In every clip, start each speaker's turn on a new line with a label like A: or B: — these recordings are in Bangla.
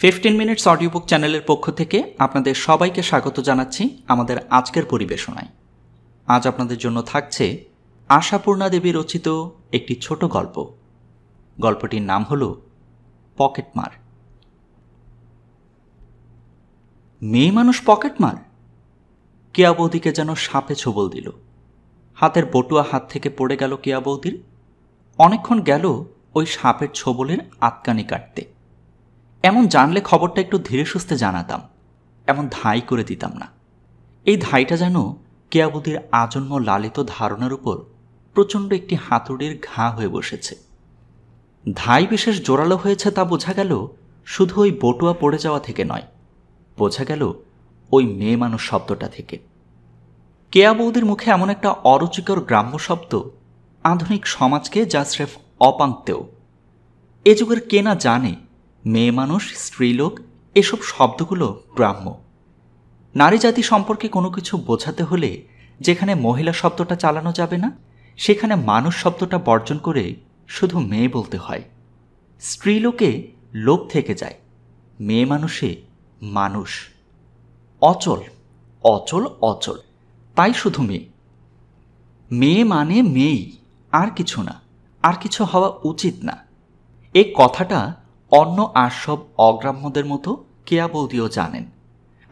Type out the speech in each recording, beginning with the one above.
A: ফিফটিন মিনিটস অডিওবুক চ্যানেলের পক্ষ থেকে আপনাদের সবাইকে স্বাগত জানাচ্ছি আমাদের আজকের পরিবেশনায় আজ আপনাদের জন্য থাকছে আশাপূর্ণা দেবী রচিত একটি ছোট গল্প গল্পটির নাম হল পকেটমার মেয়ে মানুষ পকেটমার কেয়া বৌদিকে যেন সাপে ছোবল দিল হাতের বটুয়া হাত থেকে পড়ে গেল কেয়া বৌদির অনেকক্ষণ গেল ওই সাপের ছোবলের আতকানি কাটতে এমন জানলে খবরটা একটু ধীরে সুস্থে জানাতাম এমন ধাই করে দিতাম না এই ধাইটা যেন কেয়াবুদির আজন্ম লালিত ধারণার উপর প্রচণ্ড একটি হাতুড়ির ঘা হয়ে বসেছে ধাই বিশেষ জোরালো হয়েছে তা বোঝা গেল শুধু ওই বটুয়া পড়ে যাওয়া থেকে নয় বোঝা গেল ওই মেয়ে মানুষ শব্দটা থেকে কেয়া বৌদির মুখে এমন একটা অরুচিকর গ্রাম্য শব্দ আধুনিক সমাজকে যা স্রেফ অপাঙ্কতেও এ যুগের কে না জানে মেয়ে মানুষ স্ত্রীলোক এসব শব্দগুলো গ্রাম্য নারী জাতি সম্পর্কে কোনো কিছু বোঝাতে হলে যেখানে মহিলা শব্দটা চালানো যাবে না সেখানে মানুষ শব্দটা বর্জন করে শুধু মেয়ে বলতে হয় স্ত্রীলোকে লোক থেকে যায় মেয়ে মানুষে মানুষ অচল অচল অচল তাই শুধু মেয়ে মেয়ে মানে মেয়েই আর কিছু না আর কিছু হওয়া উচিত না এ কথাটা অন্য আর সব অগ্রাম্যদের মতো কেয়া বৌদিও জানেন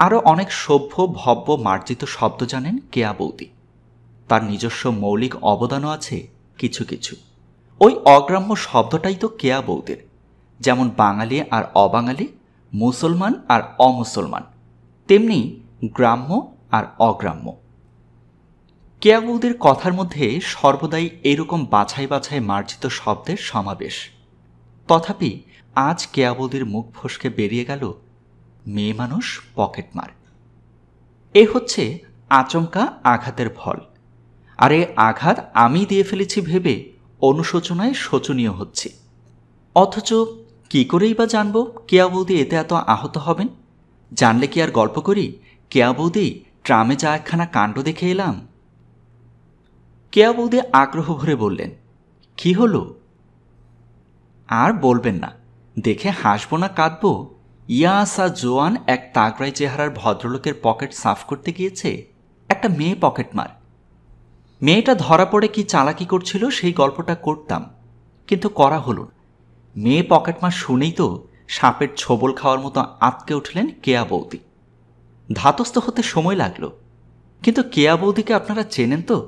A: আরও অনেক সভ্য ভব্য মার্জিত শব্দ জানেন কেয়া বৌদি তার নিজস্ব মৌলিক অবদানও আছে কিছু কিছু ওই অগ্রাম্য শব্দটাই তো কেয়া বৌদির যেমন বাঙালি আর অবাঙালি মুসলমান আর অমুসলমান তেমনি গ্রাম্য আর অগ্রাম্য কেয়া বৌদির কথার মধ্যে সর্বদাই এরকম বাছাই বাছাই মার্জিত শব্দের সমাবেশ তথাপি আজ কেয়াবদির মুখ ফসকে বেরিয়ে গেল মেয়ে মানুষ পকেটমার এ হচ্ছে আচমকা আঘাতের ফল আর এ আঘাত আমি দিয়ে ফেলেছি ভেবে অনুশোচনায় শোচনীয় হচ্ছে অথচ কি করেই বা জানব কেয়া বৌদি এতে এত আহত হবেন জানলে কি আর গল্প করি কেয়া বৌদি ট্রামে যা একখানা কাণ্ড দেখে এলাম কেয়া বৌদি আগ্রহ ভরে বললেন কি হলো আর বলবেন না দেখে হাসবো না ইয়া আসা জোয়ান এক তাগড়াই চেহারার ভদ্রলোকের পকেট সাফ করতে গিয়েছে একটা মেয়ে পকেট মার মেয়েটা ধরা পড়ে কি চালাকি করছিল সেই গল্পটা করতাম কিন্তু করা হলো মেয়ে পকেটমার শুনেই তো সাপের ছোবল খাওয়ার মতো আঁতকে উঠলেন কেয়া বৌদি ধাতস্থ হতে সময় লাগলো কিন্তু কেয়া বৌদিকে আপনারা চেনেন তো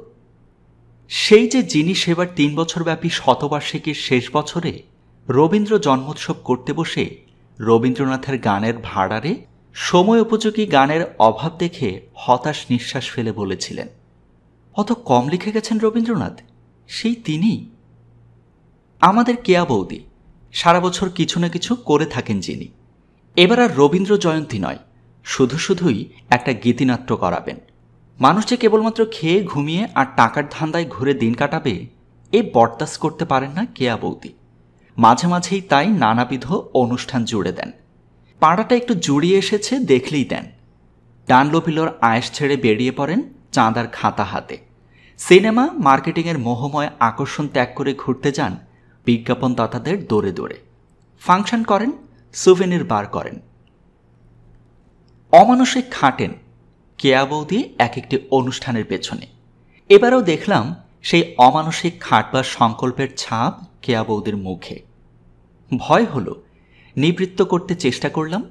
A: সেই যে যিনি সেবার তিন বছর ব্যাপী শতবার্ষিকীর শেষ বছরে রবীন্দ্র জন্মোৎসব করতে বসে রবীন্দ্রনাথের গানের ভাড়ারে সময় উপযোগী গানের অভাব দেখে হতাশ নিঃশ্বাস ফেলে বলেছিলেন অত কম লিখে গেছেন রবীন্দ্রনাথ সেই তিনি আমাদের কেয়া বৌদি সারা বছর কিছু না কিছু করে থাকেন যিনি এবার আর রবীন্দ্র জয়ন্তী নয় শুধু শুধুই একটা গীতিনাট্য করাবেন মানুষ যে কেবলমাত্র খেয়ে ঘুমিয়ে আর টাকার ধান্দায় ঘুরে দিন কাটাবে এ বরদাস্ত করতে পারেন না কেয়া বৌদি মাঝে মাঝেই তাই নানাবিধ অনুষ্ঠান জুড়ে দেন পাড়াটা একটু জুড়িয়ে এসেছে দেখলেই দেন ডানলোপিলোর আয়েস ছেড়ে বেরিয়ে পড়েন চাঁদার খাতা হাতে সিনেমা মার্কেটিংয়ের মোহময় আকর্ষণ ত্যাগ করে ঘুরতে যান বিজ্ঞাপনদাতাদের দৌড়ে দৌড়ে ফাংশন করেন সুভেনির বার করেন অমানসে খাটেন কেয়া বৌদি এক একটি অনুষ্ঠানের পেছনে এবারও দেখলাম সেই অমানসিক খাটবার সংকল্পের ছাপ কেয়া বৌদির মুখে ভয় হলো নিবৃত্ত করতে চেষ্টা করলাম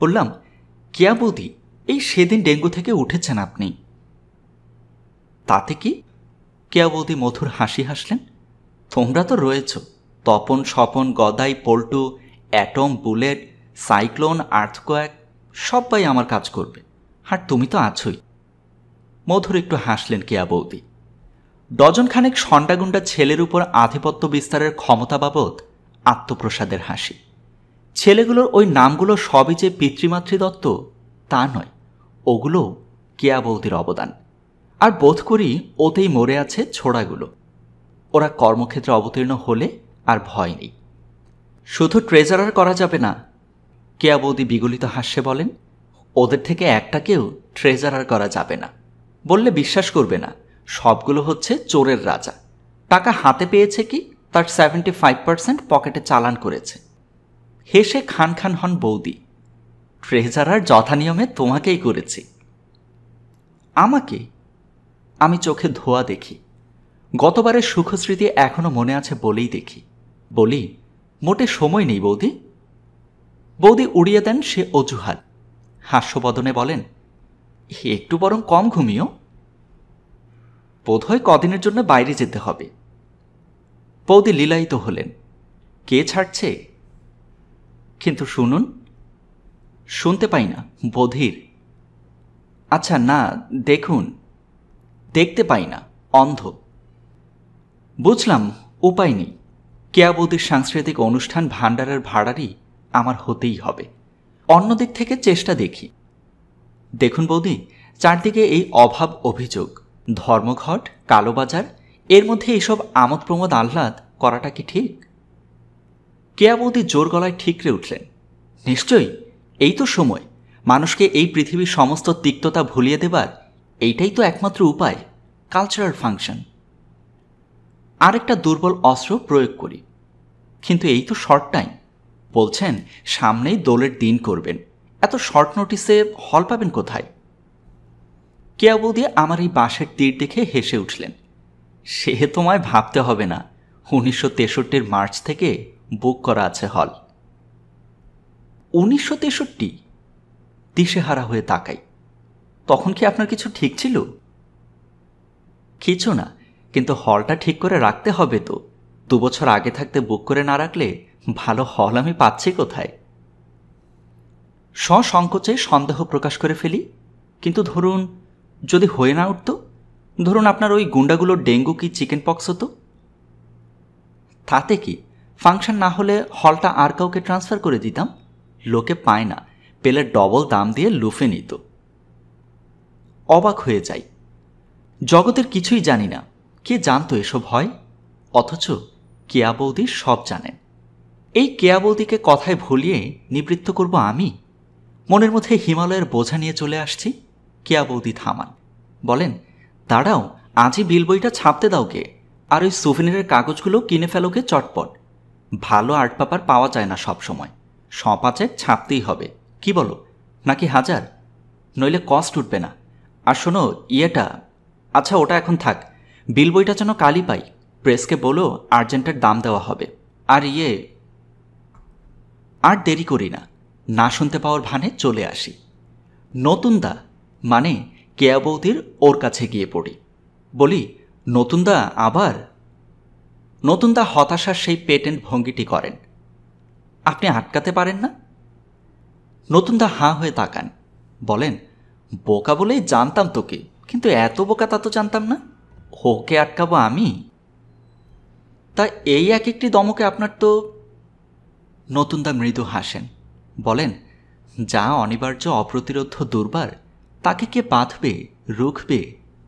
A: বললাম কিয়া বৌদি এই সেদিন ডেঙ্গু থেকে উঠেছেন আপনি তাতে কি কেয়া বৌদি মধুর হাসি হাসলেন তোমরা তো রয়েছ Tapan Swapan Gadai Paltu atom bullet cyclone earthquake সবাই আমার কাজ করবে আর তুমি তো আছোই মধুর একটু হাসলেন কেয়া বৌদি ডজনখানেক সন্ডাগুন্ডা ছেলের উপর আধিপত্য বিস্তারের ক্ষমতা বাবদ আত্মপ্রসাদের হাসি ছেলেগুলোর ওই নামগুলো সবই যে পিতৃমাতৃদত্ত তা নয় ওগুলো কেয়া বৌদির অবদান আর বোধ করি ওতেই মরে আছে ছোড়াগুলো ওরা কর্মক্ষেত্রে অবতীর্ণ হলে আর ভয় নেই শুধু ট্রেজারার করা যাবে না কেয়া বৌদি বিগলিত হাস্যে বলেন ওদের থেকে একটাকেও ট্রেজারার করা যাবে না বললে বিশ্বাস করবে না সবগুলো হচ্ছে চোরের রাজা টাকা হাতে পেয়েছে কি তার সেভেন্টি ফাইভ পার্সেন্ট পকেটে চালান করেছে হেসে খান খান হন বৌদি ট্রেজারার যথানিয়মে তোমাকেই করেছি আমাকে আমি চোখে ধোয়া দেখি গতবারের সুখস্মৃতি এখনও মনে আছে বলেই দেখি বলি মোটে সময় নেই বৌদি বৌদি উড়িয়ে দেন সে অজুহাত হাস্যবদনে বলেন একটু বরং কম ঘুমিও বোধহয় কদিনের জন্য বাইরে যেতে হবে পৌদি লীলায়িত হলেন কে ছাড়ছে কিন্তু শুনুন শুনতে পাই না বধির আচ্ছা না দেখুন দেখতে পাই না অন্ধ বুঝলাম উপায় নেই কেয়াবৌদির সাংস্কৃতিক অনুষ্ঠান ভাণ্ডারের ভাড়ারই আমার হতেই হবে অন্য দিক থেকে চেষ্টা দেখি দেখুন বৌদি চারদিকে এই অভাব অভিযোগ ধর্মঘট কালোবাজার এর মধ্যে এসব আমোদ প্রমোদ আহ্লাদ করাটা কি ঠিক কেয়া বৌদি জোর গলায় ঠিকরে উঠলেন নিশ্চয়ই এই তো সময় মানুষকে এই পৃথিবীর সমস্ত তিক্ততা ভুলিয়ে দেবার এইটাই তো একমাত্র উপায় কালচারাল ফাংশন আরেকটা দুর্বল অস্ত্র প্রয়োগ করি কিন্তু এই তো শর্ট টাইম বলছেন সামনেই দোলের দিন করবেন এত শর্ট নোটিসে হল পাবেন কোথায় কেয়া বৌদি আমার এই বাঁশের তীর দেখে হেসে উঠলেন সে তোমায় ভাবতে হবে না উনিশশো তেষট্টির মার্চ থেকে বুক করা আছে হল উনিশশো তেষট্টি দিশেহারা হয়ে তাকাই তখন কি আপনার কিছু ঠিক ছিল কিছু না কিন্তু হলটা ঠিক করে রাখতে হবে তো দু বছর আগে থাকতে বুক করে না রাখলে ভালো হল আমি পাচ্ছি কোথায় সসংকোচে সন্দেহ প্রকাশ করে ফেলি কিন্তু ধরুন যদি হয়ে না উঠতো ধরুন আপনার ওই গুন্ডাগুলো ডেঙ্গু কি চিকেন পক্স হতো তাতে কি ফাংশন না হলে হলটা আর কাউকে ট্রান্সফার করে দিতাম লোকে পায় না পেলে ডবল দাম দিয়ে লুফে নিত অবাক হয়ে যাই জগতের কিছুই জানি না কে জানতো এসব হয় অথচ কেয়া বৌদি সব জানেন এই কেয়া বৌদিকে কথায় ভুলিয়ে নিবৃত্ত করব আমি মনের মধ্যে হিমালয়ের বোঝা নিয়ে চলে আসছি কেয়া বৌদি থামান বলেন দাঁড়াও আজই বিল বইটা ছাপতে দাওকে আর ওই সুভেনিরের কাগজগুলো কিনে ফেলোকে চটপট ভালো আর্ট পেপার পাওয়া যায় না সব সময় সপাচেক ছাপতেই হবে কি বলো নাকি হাজার নইলে কস্ট উঠবে না আর শোনো ইয়েটা আচ্ছা ওটা এখন থাক বিল বইটা যেন কালই পাই প্রেসকে বলো আর্জেন্টের দাম দেওয়া হবে আর ইয়ে আর দেরি করি না না শুনতে পাওয়ার ভানে চলে আসি নতুন দা মানে কেয়া বৌদির ওর কাছে গিয়ে পড়ি বলি নতুনদা আবার নতুনদা হতাশার সেই পেটেন্ট ভঙ্গিটি করেন আপনি আটকাতে পারেন না নতুনদা হাঁ হয়ে তাকান বলেন বোকা বলেই জানতাম তোকে কিন্তু এত বোকা তা তো জানতাম না হোকে আটকাবো আমি তা এই এক একটি দমকে আপনার তো নতুনদা মৃদু হাসেন বলেন যা অনিবার্য অপ্রতিরোধ দুর্বার তাকে কে বাঁধবে রুখবে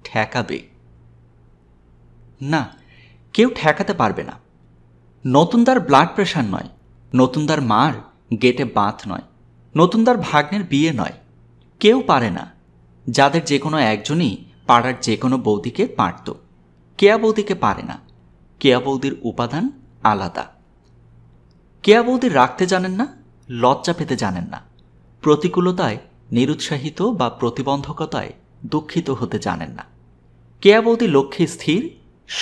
A: ঠেকাবে না কেউ ঠেকাতে পারবে না নতুনদার ব্লাড প্রেশার নয় নতুনদার মার গেটে বাঁধ নয় নতুনদার ভাগ্নের বিয়ে নয় কেউ পারে না যাদের যে কোনো একজনই পাড়ার যে কোনো বৌদিকে পারত কেয়া বৌদিকে পারে না কেয়া বৌদির উপাদান আলাদা কেয়া বৌদি রাখতে জানেন না লজ্জা পেতে জানেন না প্রতিকূলতায় নিরুৎসাহিত বা প্রতিবন্ধকতায় দুঃখিত হতে জানেন না কেয়াবতী লক্ষ্যে স্থির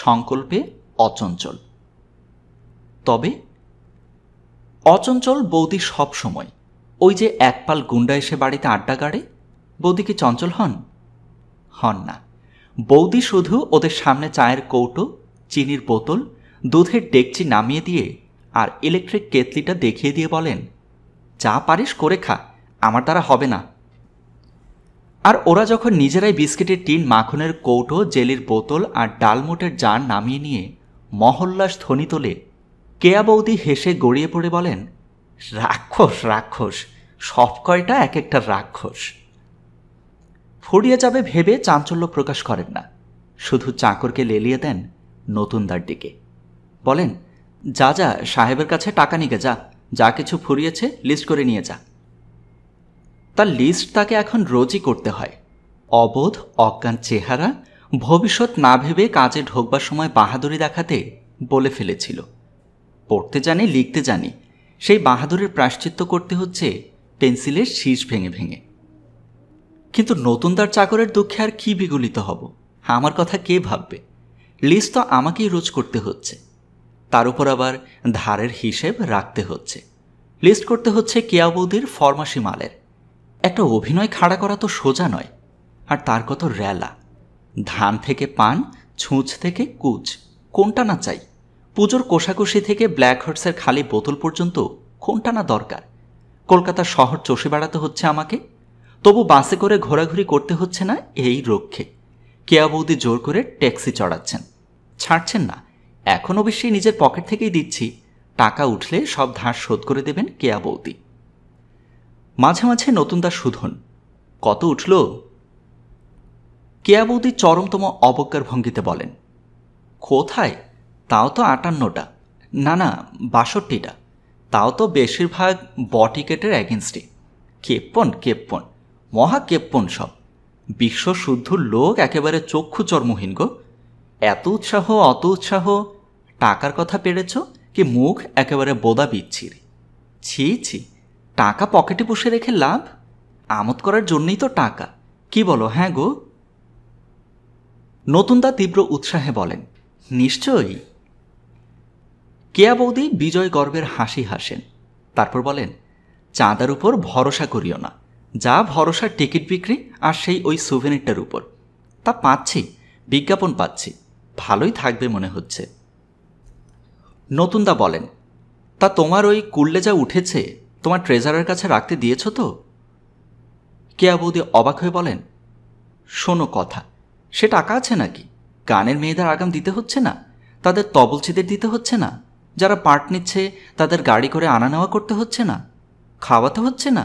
A: সংকল্পে অচঞ্চল তবে অচঞ্চল বৌদি সবসময় ওই যে একপাল গুন্ডা এসে বাড়িতে আড্ডা গাড়ে বৌদি কি চঞ্চল হন হন না বৌদি শুধু ওদের সামনে চায়ের কৌটো চিনির বোতল দুধের ডেকচি নামিয়ে দিয়ে আর ইলেকট্রিক কেতলিটা দেখিয়ে দিয়ে বলেন চা পারিস করে খা আমার দ্বারা হবে না আর ওরা যখন নিজেরাই বিস্কিটের টিন মাখনের কৌটো জেলির বোতল আর ডালমোটের জার নামিয়ে নিয়ে মহল্লাস ধ্বনি তোলে কেয়া বৌদি হেসে গড়িয়ে পড়ে বলেন রাক্ষস রাক্ষস সব কয়টা এক একটা রাক্ষস ফুরিয়ে যাবে ভেবে চাঞ্চল্য প্রকাশ করেন না শুধু চাকরকে লেলিয়ে দেন নতুনদার দিকে বলেন যা যা সাহেবের কাছে টাকা নিকে যা যা কিছু ফুরিয়েছে লিস্ট করে নিয়ে যা তার লিস্ট তাকে এখন রোজই করতে হয় অবোধ অজ্ঞান চেহারা ভবিষ্যৎ না ভেবে কাজে ঢোকবার সময় বাহাদুরি দেখাতে বলে ফেলেছিল পড়তে জানি লিখতে জানি সেই বাহাদুরের প্রাশ্চিত্য করতে হচ্ছে পেন্সিলের শীষ ভেঙে ভেঙে কিন্তু নতুন তার চাকরের দুঃখে আর কি বিগলিত হব আমার কথা কে ভাববে লিস্ট তো আমাকেই রোজ করতে হচ্ছে তার উপর আবার ধারের হিসেব রাখতে হচ্ছে লিস্ট করতে হচ্ছে কেয়া বৌদির ফরমাসি মালের একটা অভিনয় খাড়া করা তো সোজা নয় আর তার কত রেলা ধান থেকে পান ছুঁচ থেকে কুচ কোনটা না চাই পুজোর কোষাকুষি থেকে ব্ল্যাক হর্সের খালি বোতল পর্যন্ত কোনটা না দরকার কলকাতা শহর চষে বেড়াতে হচ্ছে আমাকে তবু বাসে করে ঘোরাঘুরি করতে হচ্ছে না এই রক্ষে কেয়া বৌদি জোর করে ট্যাক্সি চড়াচ্ছেন ছাড়ছেন না এখন অবশ্যই নিজের পকেট থেকেই দিচ্ছি টাকা উঠলে সব ধার শোধ করে দেবেন কেয়া বৌদি মাঝে মাঝে নতুন তার শুধন কত উঠল কেয়া বৌদি চরমতম অবজ্ঞার ভঙ্গিতে বলেন কোথায় তাও তো আটান্নটা না না বাষট্টিটা তাও তো বেশিরভাগ বটিকেটের অ্যাগেনস্টে কেপ্পন কেপ্পন মহা কেপ্পন সব বিশ্ব শুদ্ধ লোক একেবারে চক্ষু চর্মহীন গো এত উৎসাহ অত উৎসাহ টাকার কথা পেরেছ কি মুখ একেবারে বোদা বিচ্ছির ছি ছি টাকা পকেটে বসে রেখে লাভ আমোদ করার জন্যই তো টাকা কি বলো হ্যাঁ গো নতুন দা তীব্র উৎসাহে বলেন নিশ্চয়ই কেয়া বৌদি বিজয় গর্বের হাসি হাসেন তারপর বলেন চাঁদার উপর ভরসা করিও না যা ভরসা টিকিট বিক্রি আর সেই ওই সুভেনিরটার উপর তা পাচ্ছি বিজ্ঞাপন পাচ্ছি ভালোই থাকবে মনে হচ্ছে নতুনদা বলেন তা তোমার ওই কুল্লে যা উঠেছে তোমার ট্রেজারের কাছে রাখতে দিয়েছ তো কেয়া বৌদি অবাক হয়ে বলেন শোনো কথা সে টাকা আছে নাকি গানের মেয়েদের আগাম দিতে হচ্ছে না তাদের তবলচিদের দিতে হচ্ছে না যারা পার্ট নিচ্ছে তাদের গাড়ি করে আনা নেওয়া করতে হচ্ছে না খাওয়াতে হচ্ছে না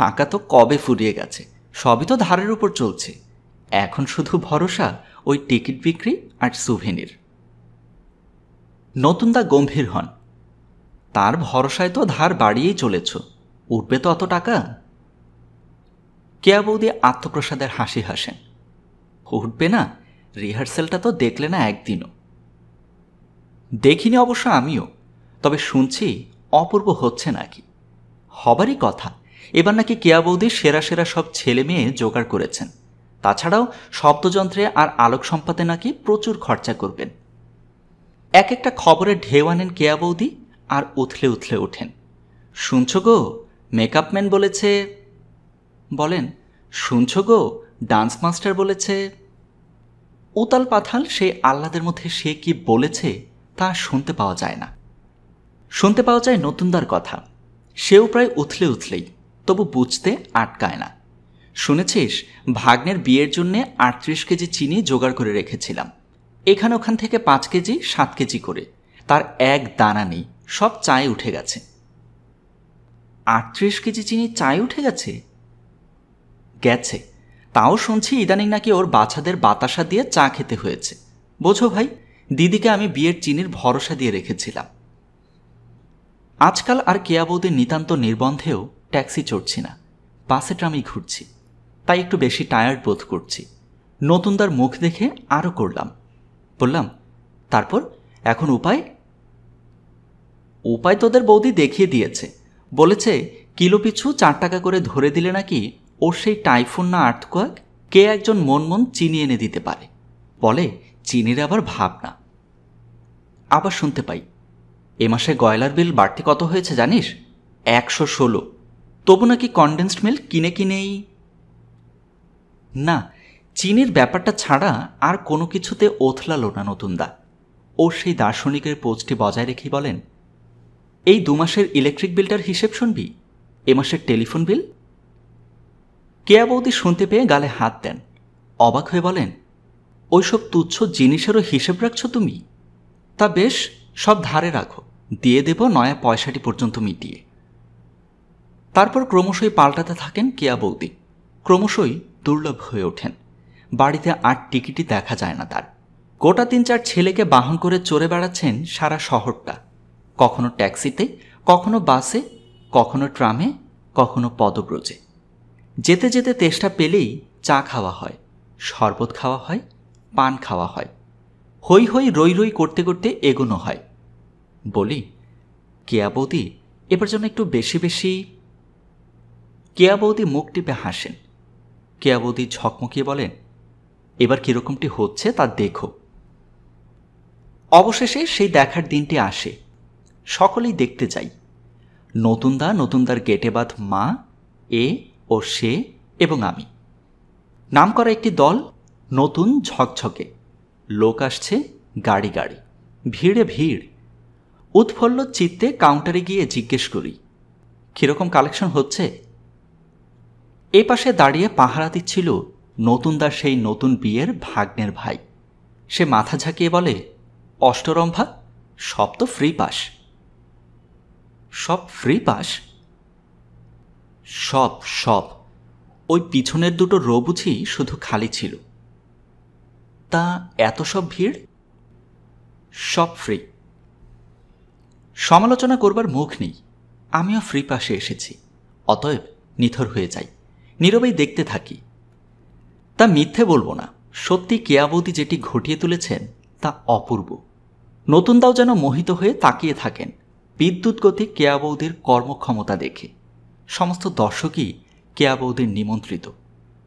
A: টাকা তো কবে ফুরিয়ে গেছে সবই তো ধারের উপর চলছে এখন শুধু ভরসা ওই টিকিট বিক্রি আর সুভেনির নতুন দা গম্ভীর হন তার ভরসায় তো ধার বাড়িয়েই চলেছ উঠবে তো অত টাকা কেয়া বৌদি আত্মপ্রসাদের হাসি হাসেন উঠবে না রিহার্সেলটা তো দেখলে না একদিনও দেখিনি অবশ্য আমিও তবে শুনছি অপূর্ব হচ্ছে নাকি হবারই কথা এবার নাকি কেয়া বৌদি সেরা সেরা সব ছেলে মেয়ে জোগাড় করেছেন তাছাড়াও শব্দযন্ত্রে আর আলোক সম্পাতে নাকি প্রচুর খরচা করবেন এক একটা খবরে ঢেউ আনেন কেয়া বৌদি আর উথলে উথলে ওঠেন শুনছ গো মেকআপ ম্যান বলেছে বলেন শুনছ গো ডান্স মাস্টার বলেছে উতাল পাথাল সেই আহ্লাদের মধ্যে সে কি বলেছে তা শুনতে পাওয়া যায় না শুনতে পাওয়া যায় নতুনদার কথা সেও প্রায় উথলে উথলেই তবু বুঝতে আটকায় না শুনেছিস ভাগ্নের বিয়ের জন্যে আটত্রিশ কেজি চিনি জোগাড় করে রেখেছিলাম এখানে ওখান থেকে পাঁচ কেজি সাত কেজি করে তার এক দানা নেই সব চায়ে উঠে গেছে আটত্রিশ কেজি চিনি চায়ে উঠে গেছে গেছে তাও শুনছি ইদানিং নাকি ওর বাছাদের বাতাসা দিয়ে চা খেতে হয়েছে বোঝো ভাই দিদিকে আমি বিয়ের চিনির ভরসা দিয়ে রেখেছিলাম আজকাল আর কেয়া বৌদির নিতান্ত নির্বন্ধেও ট্যাক্সি চড়ছি না বাসে ট্রামেই ঘুরছি তাই একটু বেশি টায়ার্ড বোধ করছি নতুনদার মুখ দেখে আরও করলাম বললাম তারপর এখন উপায় উপায় তোদের বৌদি দেখিয়ে দিয়েছে বলেছে কিলো পিছু চার টাকা করে ধরে দিলে নাকি ওর সেই টাইফুন না আর্থকোয়াক কে একজন মন মন চিনি এনে দিতে পারে বলে চিনির আবার ভাব না আবার শুনতে পাই এ মাসে গয়লার বিল বাড়তি কত হয়েছে জানিস একশো ষোলো তবু নাকি কনডেন্সড মিল্ক কিনে কিনেই না চিনির ব্যাপারটা ছাড়া আর কোনো কিছুতে ওথলা লোনা নতুন দা ও সেই দার্শনিকের পোস্টটি বজায় রেখে বলেন এই দু মাসের ইলেকট্রিক বিলটার হিসেব শুনবি এ মাসের টেলিফোন বিল কেয়া বৌদি শুনতে পেয়ে গালে হাত দেন অবাক হয়ে বলেন ওইসব তুচ্ছ জিনিসেরও হিসেব রাখছ তুমি তা বেশ সব ধারে রাখো দিয়ে দেব নয়া পয়সাটি পর্যন্ত মিটিয়ে তারপর ক্রমশই পাল্টাতে থাকেন কেয়া বৌদি ক্রমশই দুর্লভ হয়ে ওঠেন বাড়িতে আর টিকিটি দেখা যায় না তার গোটা তিন চার ছেলেকে বাহন করে চড়ে বেড়াচ্ছেন সারা শহরটা কখনো ট্যাক্সিতে কখনো বাসে কখনো ট্রামে কখনো পদব্রজে যেতে যেতে তেষ্টা পেলেই চা খাওয়া হয় শরবত খাওয়া হয় পান খাওয়া হয় হই হই রই রই করতে করতে এগোনো হয় বলি কেয়া বৌদি এবার যেন একটু বেশি বেশি কেয়া বৌদি মুখ টিপে হাসেন কেয়া বৌদি ঝকমকিয়ে বলেন এবার কীরকমটি হচ্ছে তা দেখো অবশেষে সেই দেখার দিনটি আসে সকলেই দেখতে যাই নতুনদা নতুনদার বাঁধ মা এ ও সে এবং আমি নাম করা একটি দল নতুন ঝকঝকে লোক আসছে গাড়ি গাড়ি ভিড়ে ভিড় উৎফল্ল চিত্তে কাউন্টারে গিয়ে জিজ্ঞেস করি কীরকম কালেকশন হচ্ছে এ পাশে দাঁড়িয়ে পাহারা দিচ্ছিল নতুনদার সেই নতুন বিয়ের ভাগ্নের ভাই সে মাথা ঝাঁকিয়ে বলে অষ্টরম্ভা সব তো ফ্রি পাস সব ফ্রি পাস সব সব ওই পিছনের দুটো রো বুঝি শুধু খালি ছিল তা এত সব ভিড় সব ফ্রি সমালোচনা করবার মুখ নেই আমিও ফ্রি পাশে এসেছি অতএব নিথর হয়ে যাই নীরবেই দেখতে থাকি তা মিথ্যে বলবো না সত্যি কেয়াবতী যেটি ঘটিয়ে তুলেছেন তা অপূর্ব নতুন দাও যেন মোহিত হয়ে তাকিয়ে থাকেন বিদ্যুৎ গতি কেয়াবৌদের কর্মক্ষমতা দেখে সমস্ত দর্শকই কেয়াবৌদের নিমন্ত্রিত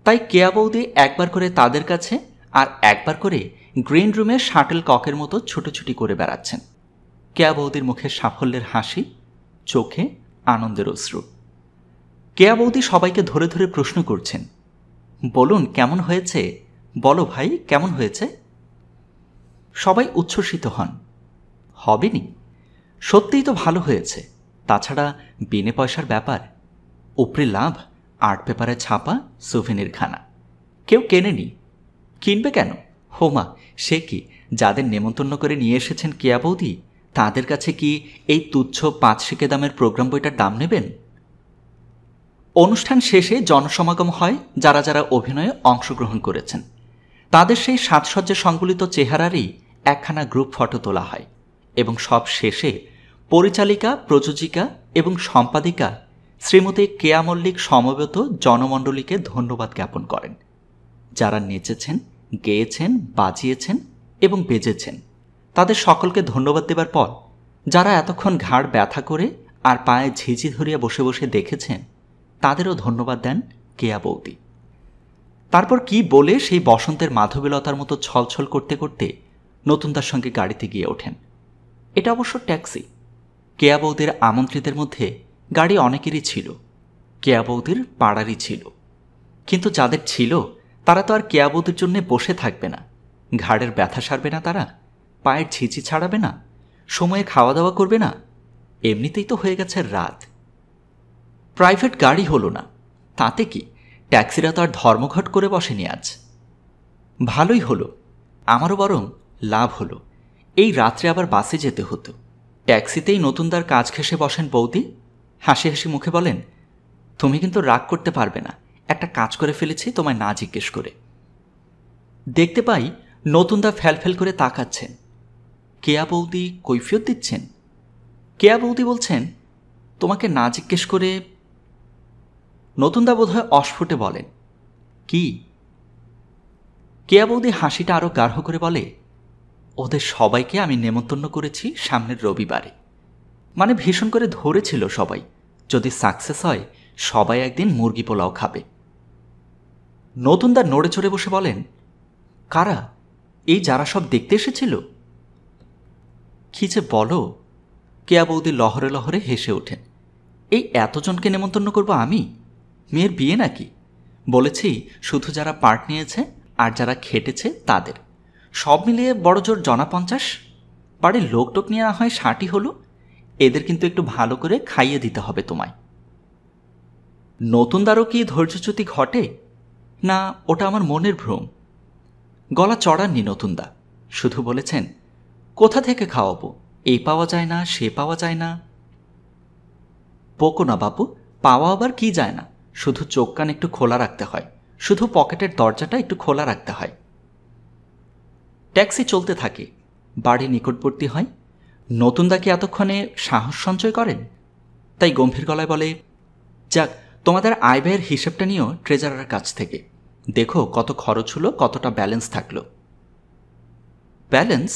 A: তাই কেয়াবৌদি একবার করে তাদের কাছে আর একবার করে গ্রিন রুমে শাটল ককের মতো ছুটোছুটি করে বেড়াচ্ছেন কেয়াবৌদির মুখে সাফল্যের হাসি চোখে আনন্দের অশ্রু কেয়াবৌদি সবাইকে ধরে ধরে প্রশ্ন করছেন বলুন কেমন হয়েছে বলো ভাই কেমন হয়েছে সবাই উচ্ছ্বসিত হন হবেনি সত্যিই তো ভালো হয়েছে তাছাড়া বিনে পয়সার ব্যাপার উপরে লাভ আর্ট পেপারে ছাপা সুভেনির খানা কেউ কেনেনি কিনবে কেন হোমা সে কি যাদের নেমন্তন্ন করে নিয়ে এসেছেন কেয়া বৌদি তাদের কাছে কি এই তুচ্ছ পাঁচ শেখে দামের প্রোগ্রাম বইটার দাম নেবেন অনুষ্ঠান শেষে জনসমাগম হয় যারা যারা অভিনয়ে অংশগ্রহণ করেছেন তাদের সেই সাজসজ্জে সংবলিত চেহারারই একখানা গ্রুপ ফটো তোলা হয় এবং সব শেষে পরিচালিকা প্রযোজিকা এবং সম্পাদিকা শ্রীমতী কেয়া মল্লিক সমবেত জনমণ্ডলীকে ধন্যবাদ জ্ঞাপন করেন যারা নেচেছেন গেয়েছেন বাজিয়েছেন এবং বেজেছেন তাদের সকলকে ধন্যবাদ দেবার পর যারা এতক্ষণ ঘাড় ব্যথা করে আর পায়ে ঝিঝি ধরিয়া বসে বসে দেখেছেন তাদেরও ধন্যবাদ দেন কেয়া বৌদি তারপর কি বলে সেই বসন্তের মাধবীলতার মতো ছলছল করতে করতে নতুন তার সঙ্গে গাড়িতে গিয়ে ওঠেন এটা অবশ্য ট্যাক্সি কেয়াবৌদের আমন্ত্রিতের মধ্যে গাড়ি অনেকেরই ছিল কেয়াবৌদের পাড়ারই ছিল কিন্তু যাদের ছিল তারা তো আর কেয়াবৌদের জন্য বসে থাকবে না ঘাড়ের ব্যথা সারবে না তারা পায়ের ঝিঁচি ছাড়াবে না সময়ে খাওয়া দাওয়া করবে না এমনিতেই তো হয়ে গেছে রাত প্রাইভেট গাড়ি হলো না তাতে কি ট্যাক্সিরা তো আর ধর্মঘট করে বসেনি আজ ভালোই হলো আমারও বরং লাভ হলো এই রাত্রে আবার বাসে যেতে হতো ট্যাক্সিতেই নতুনদার কাজ ঘেসে বসেন বৌদি হাসি হাসি মুখে বলেন তুমি কিন্তু রাগ করতে পারবে না একটা কাজ করে ফেলেছি তোমায় না জিজ্ঞেস করে দেখতে পাই নতুনদা ফ্যালফ্যাল করে তাকাচ্ছেন কেয়া বৌদি কৈফিয়ত দিচ্ছেন কেয়া বৌদি বলছেন তোমাকে না জিজ্ঞেস করে নতুনদা বোধহয় অস্ফুটে বলেন কি কেয়া বৌদি হাসিটা আরও গাঢ় করে বলে ওদের সবাইকে আমি নেমন্তন্ন করেছি সামনের রবিবারে মানে ভীষণ করে ধরেছিল সবাই যদি সাকসেস হয় সবাই একদিন মুরগি পোলাও খাবে নতুনদার নড়ে চড়ে বসে বলেন কারা এই যারা সব দেখতে এসেছিল কি যে বলো কেয়া বৌদি লহরে লহরে হেসে ওঠেন এই এতজনকে নেমন্তন্ন করব আমি মেয়ের বিয়ে নাকি বলেছি শুধু যারা পার্ট নিয়েছে আর যারা খেটেছে তাদের সব মিলিয়ে বড় জোর জনা পঞ্চাশ বাড়ির লোকটোক নিয়ে না হয় ষাটই হলো এদের কিন্তু একটু ভালো করে খাইয়ে দিতে হবে তোমায় নতুন দ্বারও কি ধৈর্যচ্যুতি ঘটে না ওটা আমার মনের ভ্রম গলা চড়াননি নতুনদা শুধু বলেছেন কোথা থেকে খাওয়াবো এই পাওয়া যায় না সে পাওয়া যায় না পোকো না বাপু পাওয়া আবার কি যায় না শুধু চোখ কান একটু খোলা রাখতে হয় শুধু পকেটের দরজাটা একটু খোলা রাখতে হয় ট্যাক্সি চলতে থাকে বাড়ি নিকটবর্তী হয় নতুনদা কি এতক্ষণে সাহস সঞ্চয় করেন তাই গম্ভীর গলায় বলে যাক তোমাদের আয় ব্যয়ের হিসেবটা নিয়েও ট্রেজারার কাছ থেকে দেখো কত খরচ হলো কতটা ব্যালেন্স থাকলো ব্যালেন্স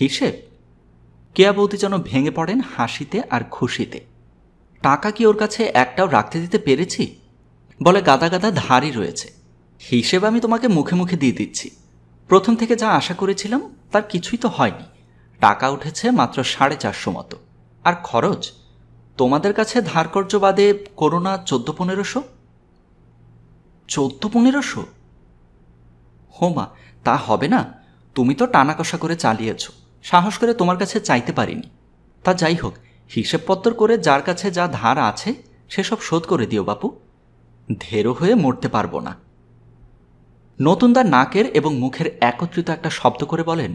A: হিসেব কেয়া বৌদি যেন ভেঙে পড়েন হাসিতে আর খুশিতে টাকা কি ওর কাছে একটাও রাখতে দিতে পেরেছি বলে গাদা গাদা ধারই রয়েছে হিসেব আমি তোমাকে মুখে মুখে দিয়ে দিচ্ছি প্রথম থেকে যা আশা করেছিলাম তার কিছুই তো হয়নি টাকা উঠেছে মাত্র সাড়ে চারশো মতো আর খরচ তোমাদের কাছে ধারকর্য বাদে করোনা চোদ্দ পনেরোশো চোদ্দ পনেরোশো হোমা তা হবে না তুমি তো টানা কষা করে চালিয়েছ সাহস করে তোমার কাছে চাইতে পারিনি তা যাই হোক হিসেবপত্র করে যার কাছে যা ধার আছে সেসব শোধ করে দিও বাপু ধেরো হয়ে মরতে পারবো না নতুন নতুনদা নাকের এবং মুখের একত্রিত একটা শব্দ করে বলেন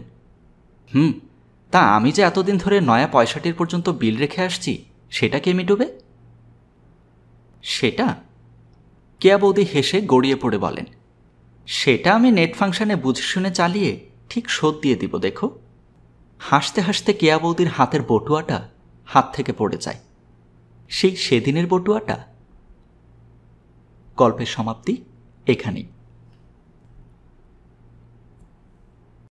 A: হুম তা আমি যে এতদিন ধরে নয়া পয়সাটির পর্যন্ত বিল রেখে আসছি সেটা কে মিটবে সেটা কেয়া বৌদি হেসে গড়িয়ে পড়ে বলেন সেটা আমি নেট ফাংশানে বুঝে শুনে চালিয়ে ঠিক শোধ দিয়ে দিব দেখো হাসতে হাসতে কেয়া বৌদির হাতের বটুয়াটা হাত থেকে পড়ে যায় সেই সেদিনের বটুয়াটা গল্পের সমাপ্তি এখানেই